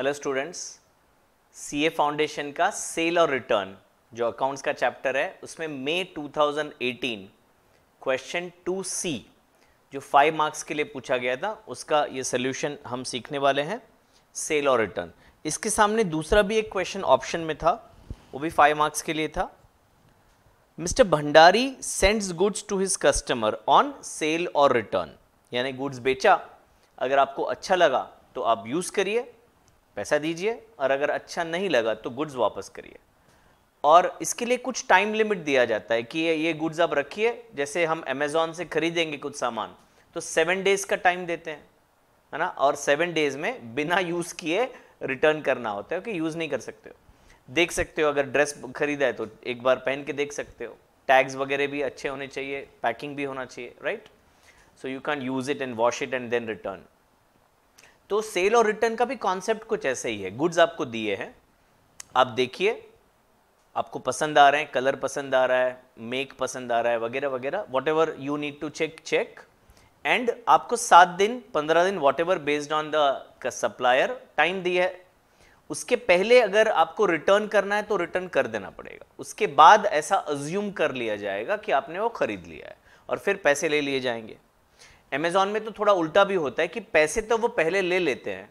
Hello students CA foundation का sale और return जो अकाउंट्स का चैप्टर है उसमें मई 2018 क्वेश्चन टू सी जो फाइव मार्क्स के लिए पूछा गया था उसका ये सोल्यूशन हम सीखने वाले हैं सेल और रिटर्न इसके सामने दूसरा भी एक क्वेश्चन ऑप्शन में था वो भी फाइव मार्क्स के लिए था mister Bhandari sends goods to his customer on sale और रिटर्न यानी गुड्स बेचा अगर आपको अच्छा लगा तो आप यूज़ करिए पैसा दीजिए और अगर अच्छा नहीं लगा तो गुड्स वापस करिए और इसके लिए कुछ टाइम लिमिट दिया जाता है कि ये गुड्स आप रखिए जैसे हम अमेज़ोन से खरीदेंगे कुछ सामान तो सेवन डेज़ का टाइम देते हैं है ना और सेवन डेज़ में बिना यूज़ किए रिटर्न करना होता है कि यूज़ नहीं कर सकते हो देख सकते हो अगर ड्रेस खरीदा है तो एक बार पहन के देख सकते हो टैग्स वगैरह भी अच्छे होने चाहिए पैकिंग भी होना चाहिए right so you can use it and wash it and then return तो सेल और रिटर्न का भी कॉन्सेप्ट कुछ ऐसे ही है गुड्स आपको दिए हैं आप देखिए आपको पसंद आ रहे हैं कलर पसंद आ रहा है मेक पसंद आ रहा है वगैरह वगैरह whatever you need to check check and आपको सात दिन पंद्रह दिन whatever based on the supplier time दिया है उसके पहले अगर आपको रिटर्न करना है तो रिटर्न कर देना पड़ेगा उसके बाद ऐसा अज्यूम कर लिया जाएगा कि आपने वो खरीद लिया है और फिर पैसे ले लिए जाएंगे अमेजोन में तो थोड़ा उल्टा भी होता है कि पैसे तो वो पहले ले लेते हैं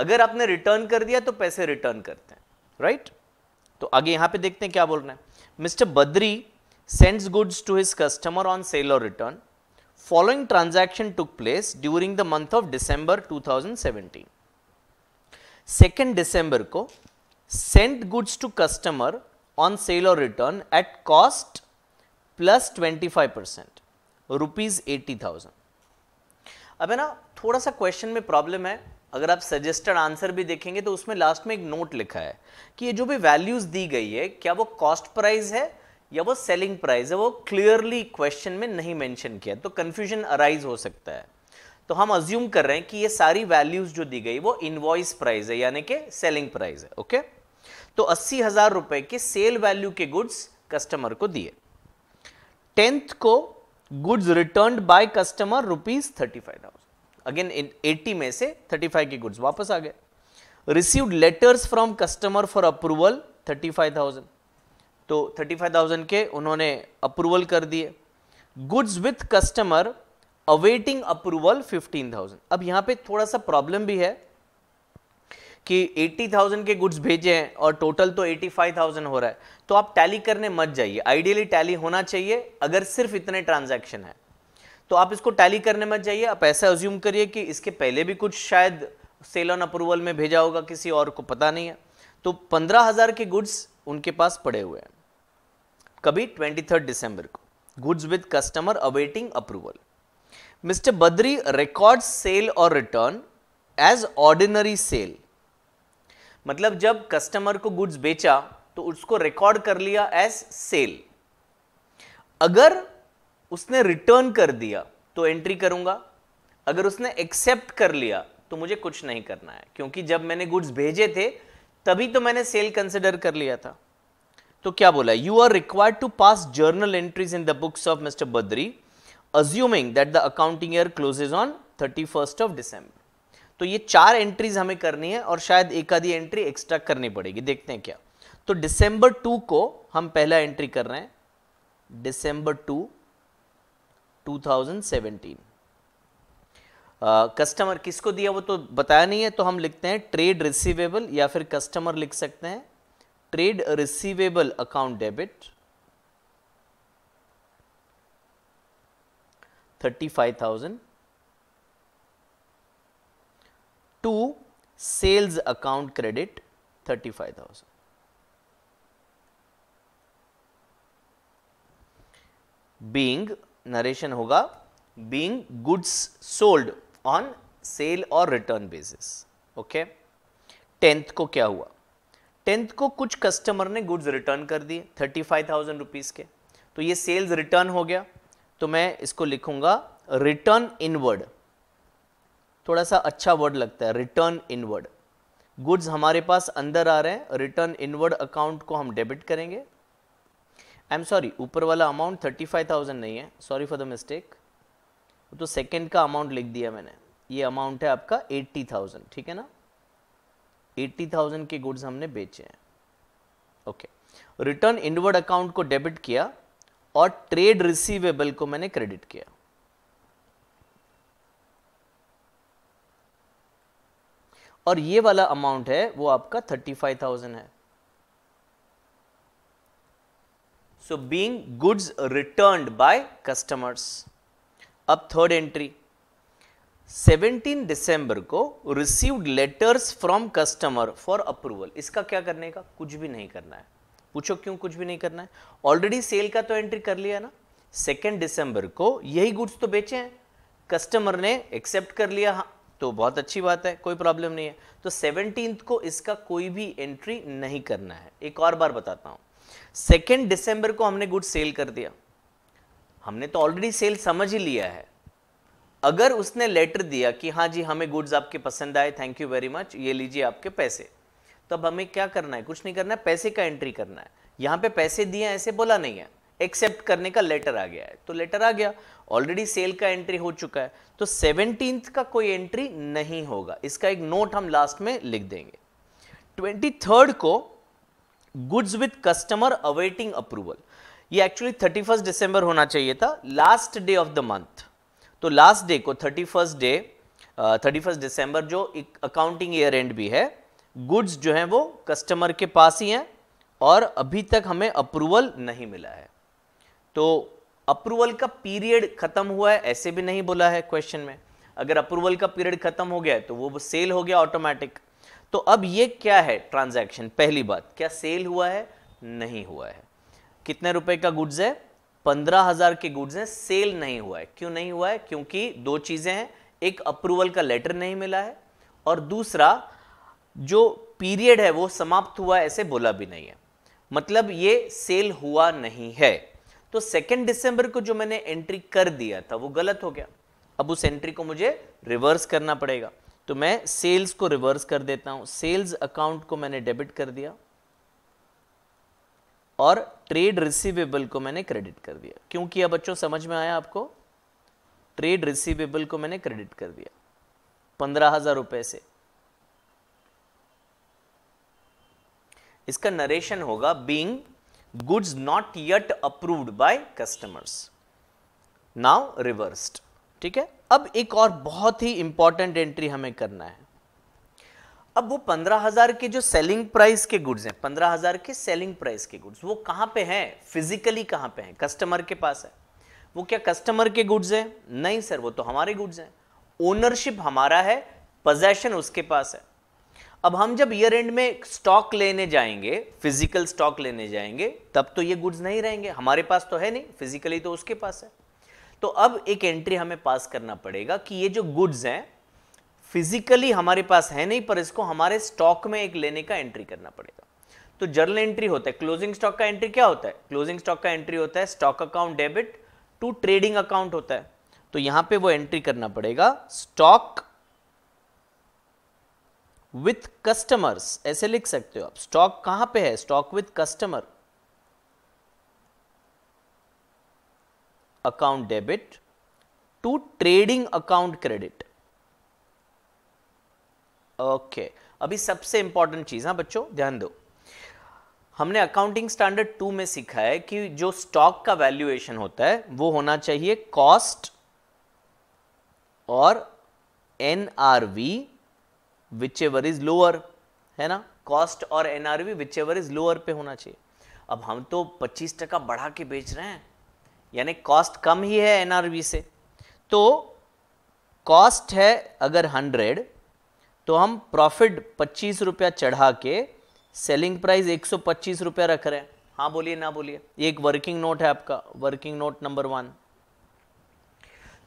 अगर आपने रिटर्न कर दिया तो पैसे रिटर्न करते हैं राइट तो आगे यहां पे देखते हैं क्या बोल रहे हैं mister Badri sends goods to his customer on sale और return following transaction took place during the month of December 2017 second दिसंबर को sent goods to customer on sale और return at cost plus twenty five percent rupees eighty thousand अब है ना थोड़ा सा question में प्रॉब्लम है अगर आप सजेस्टेड आंसर भी देखेंगे तो उसमें लास्ट में एक नोट लिखा है कि ये जो भी वैल्यूज दी गई है क्या वो कॉस्ट प्राइस है या वो सेलिंग प्राइस है वो क्लियरली क्वेश्चन में नहीं मेंशन किया तो कन्फ्यूजन अराइज हो सकता है तो हम अज्यूम कर रहे हैं कि ये सारी वैल्यूज जो दी गई वो इनवॉइस प्राइस है यानी कि सेलिंग प्राइस है ओके तो अस्सी हजार रुपए के सेल वैल्यू के गुड्स कस्टमर को दिए टेंथ को goods return by customer rupees thirty five again 80 में से 35 के गुड्स वापस आ गए received letters from customer for approval 35,000 तो 35,000 के उन्होंने अप्रूवल कर दिए goods with customer awaiting approval 15,000 अब यहां पे थोड़ा सा प्रॉब्लम भी है कि 80,000 के गुड्स भेजे हैं और टोटल तो 85,000 हो रहा है तो आप टैली करने मत जाइए आइडियली टैली होना चाहिए अगर सिर्फ इतने ट्रांजैक्शन है तो आप इसको टैली करने मत जाइए आप ऐसा एज्यूम करिए कि इसके पहले भी कुछ शायद सेल ऑन अप्रूवल में भेजा होगा किसी और को पता नहीं है तो पंद्रह हज़ार के गुड्स उनके पास पड़े हुए हैं कभी ट्वेंटी थर्ड डिसंबर को goods with customer awaiting approval mister Badri record sale और रिटर्न एज ऑर्डिनरी सेल मतलब जब कस्टमर को गुड्स बेचा तो उसको रिकॉर्ड कर लिया एज सेल अगर उसने रिटर्न कर दिया तो एंट्री करूंगा अगर उसने एक्सेप्ट कर लिया तो मुझे कुछ नहीं करना है क्योंकि जब मैंने गुड्स भेजे थे तभी तो मैंने सेल कंसिडर कर लिया था तो क्या बोला you are required to pass journal entries in the books of mister Badri assuming that the accounting year closes on thirty first of December तो ये चार एंट्रीज हमें करनी है और शायद एक आधी एंट्री एक्स्ट्रा करनी पड़ेगी देखते हैं क्या तो डिसंबर टू को हम पहला एंट्री कर रहे हैं डिसंबर टू 2017 कस्टमर uh, किसको दिया वो तो बताया नहीं है तो हम लिखते हैं ट्रेड रिसीवेबल या फिर कस्टमर लिख सकते हैं trade receivable account debit thirty five thousand to sales account credit thirty five thousand being narration होगा being goods sold on sale और रिटर्न बेसिस ओके टेंथ को क्या हुआ टेंथ को कुछ कस्टमर ने गुड्स रिटर्न कर दिए थर्टी फाइव थाउजेंड रुपीज़ के तो ये सेल्स रिटर्न हो गया तो मैं इसको लिखूंगा रिटर्न इनवर्ड थोड़ा सा अच्छा वर्ड लगता है रिटर्न इनवर्ड गुड्स हमारे पास अंदर आ रहे हैं रिटर्न इनवर्ड अकाउंट को हम डेबिट करेंगे आई एम सॉरी ऊपर वाला अमाउंट थर्टी फाइव थाउजेंड नहीं है सॉरी फॉर द मिस्टेक तो सेकेंड का अमाउंट लिख दिया मैंने ये अमाउंट है आपका एट्टी थाउजेंड ठीक है ना एट्टी थाउजेंड के गुड्स हमने बेचे हैं ओके रिटर्न इनवर्ड अकाउंट को डेबिट किया और ट्रेड रिसीवेबल को मैंने क्रेडिट किया और ये वाला अमाउंट है वो आपका थर्टी फाइव थाउजेंड है So, being goods returned by customers. अब थर्ड एंट्री 17 दिसंबर को received letters from customer for approval इसका क्या करने का कुछ भी नहीं करना है पूछो क्यों कुछ भी नहीं करना है ऑलरेडी सेल का तो एंट्री कर लिया ना सेकेंड दिसंबर को यही गुड्स तो बेचे हैं कस्टमर ने एक्सेप्ट कर लिया हाँ, तो बहुत अच्छी बात है कोई प्रॉब्लम नहीं है तो सेवनटीन को इसका कोई भी एंट्री नहीं करना है एक और बार बताता हूं सेकेंड दिसंबर को हमने गुड सेल कर दिया हमने तो ऑलरेडी सेल समझ ही लिया है अगर उसने लेटर दिया कि हाँ जी हमें गुड्स आपके पसंद आए थैंक यू वेरी मच ये लीजिए आपके पैसे तब हमें क्या करना है कुछ नहीं करना है पैसे का एंट्री करना है यहाँ पे पैसे दिए ऐसे बोला नहीं है एक्सेप्ट करने का लेटर आ गया है तो लेटर आ गया ऑलरेडी सेल का एंट्री हो चुका है तो सेवनटीन का कोई एंट्री नहीं होगा इसका एक नोट हम लास्ट में लिख देंगे ट्वेंटी को goods with customer awaiting approval ये एक्चुअली थर्टी फर्स्ट डिसंबर होना चाहिए था last day of the month तो लास्ट डे को thirty first day thirty first December जो अकाउंटिंग ईयर एंड भी है गुड्स जो हैं वो कस्टमर के पास ही हैं और अभी तक हमें अप्रूवल नहीं मिला है तो अप्रूवल का पीरियड खत्म हुआ है ऐसे भी नहीं बोला है क्वेश्चन में अगर अप्रूवल का पीरियड खत्म हो गया है तो वो सेल हो गया ऑटोमेटिक तो अब ये क्या है ट्रांजैक्शन पहली बात क्या सेल हुआ है नहीं हुआ है कितने रुपए का गुड्स है पंद्रह हजार के गुड्स है सेल नहीं हुआ है क्यों नहीं हुआ है क्योंकि दो चीज़ें हैं एक अप्रूवल का लेटर नहीं मिला है और दूसरा जो पीरियड है वो समाप्त हुआ ऐसे बोला भी नहीं है मतलब ये सेल हुआ नहीं है तो सेकेंड दिसंबर को जो मैंने एंट्री कर दिया था वो गलत हो गया अब उस एंट्री को मुझे रिवर्स करना पड़ेगा तो मैं सेल्स को रिवर्स कर देता हूं सेल्स अकाउंट को मैंने डेबिट कर दिया और ट्रेड रिसीवेबल को मैंने क्रेडिट कर दिया क्योंकि अब बच्चों समझ में आया आपको ट्रेड रिसीवेबल को मैंने क्रेडिट कर दिया पंद्रह हजार रुपए से इसका नरेशन होगा being goods not yet approved by customers now reversed ठीक है अब एक और बहुत ही इंपॉर्टेंट एंट्री हमें करना है अब वो पंद्रह हजार के जो सेलिंग प्राइस के गुड्स हैं पंद्रह हजार के सेलिंग प्राइस के गुड्स वो कहां पे हैं फिजिकली कहां पे हैं कस्टमर के पास है वो क्या कस्टमर के गुड्स हैं नहीं सर वो तो हमारे गुड्स हैं ओनरशिप हमारा है पोजेशन उसके पास है अब हम जब ईयर एंड में स्टॉक लेने जाएंगे फिजिकल स्टॉक लेने जाएंगे तब तो ये गुड्स नहीं रहेंगे हमारे पास तो है नहीं फिजिकली तो उसके पास है तो अब एक एंट्री हमें पास करना पड़ेगा कि ये जो गुड्स हैं फिजिकली हमारे पास है नहीं पर इसको हमारे स्टॉक में एक लेने का एंट्री करना पड़ेगा तो जर्नल एंट्री होता है क्लोजिंग स्टॉक का एंट्री क्या होता है क्लोजिंग स्टॉक का एंट्री होता है stock account debit to trading account होता है तो यहां पे वो एंट्री करना पड़ेगा स्टॉक विथ कस्टमर्स ऐसे लिख सकते हो आप स्टॉक कहां पे है stock with customer account debit to trading account credit okay okay. अभी सबसे इंपॉर्टेंट चीज हाँ बच्चों ध्यान दो हमने अकाउंटिंग स्टैंडर्ड टू में सीखा है कि जो स्टॉक का वैल्यूएशन होता है वो होना चाहिए कॉस्ट और NRV whichever is lower है ना कॉस्ट और NRV whichever is lower पे होना चाहिए अब हम तो 25 टका बढ़ा के बेच रहे हैं यानी कॉस्ट कम ही है एनआरवी से तो कॉस्ट है अगर हंड्रेड तो हम प्रॉफिट पच्चीस रुपया चढ़ा के सेलिंग प्राइस एक सौ पच्चीस रुपया रख रहे हैं हाँ बोलिए ना बोलिए ये एक वर्किंग नोट है आपका वर्किंग नोट नंबर वन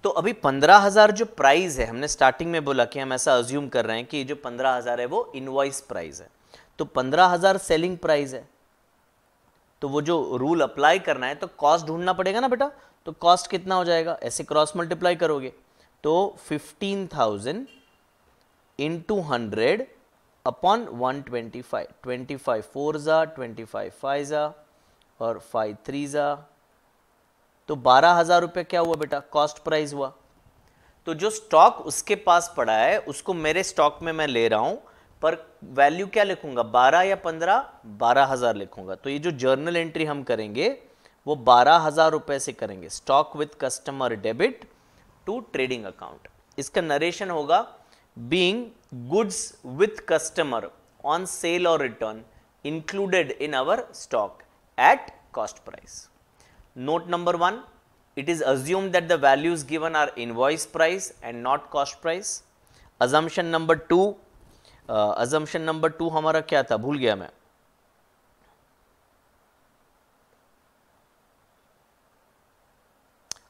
तो अभी पंद्रह हज़ार जो प्राइस है हमने स्टार्टिंग में बोला कि हम ऐसा अज्यूम कर रहे हैं कि जो पंद्रह हज़ार है वो इनवाइस प्राइस है तो पंद्रह हज़ार सेलिंग प्राइस है तो वो जो रूल अप्लाई करना है तो कॉस्ट ढूंढना पड़ेगा ना बेटा तो कॉस्ट कितना हो जाएगा ऐसे क्रॉस मल्टीप्लाई करोगे तो fifteen thousand into hundred upon one twenty five twenty five four ज़ा ट्वेंटी फाइव फाइव ज़ा और फाइव थ्री ज़ा तो बारह हज़ार रुपये क्या हुआ बेटा कॉस्ट प्राइस हुआ तो जो स्टॉक उसके पास पड़ा है उसको मेरे स्टॉक में मैं ले रहा हूं पर वैल्यू क्या लिखूंगा बारह या पंद्रह बारह हजार लिखूंगा तो ये जो जर्नल एंट्री हम करेंगे वो बारह हजार रुपए से करेंगे stock with customer debit to trading account इसका नरेशन होगा being goods with customer on sale और return included in our stock at cost price note number one it is assume that the values given are invoice price and not cost price Assumption number two assumption number two हमारा क्या था भूल गया मैं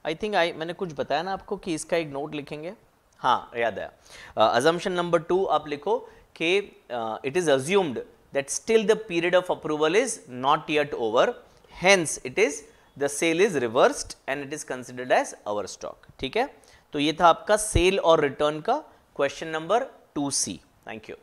I think I मैंने कुछ बताया ना आपको कि इसका एक नोट लिखेंगे हाँ याद आया अजम्पन नंबर टू आप लिखो कि it is assumed that still the period of approval is not yet over hence it is the sale is reversed and it is considered as our stock ठीक है तो ये था आपका सेल और रिटर्न का question number two C Thank you.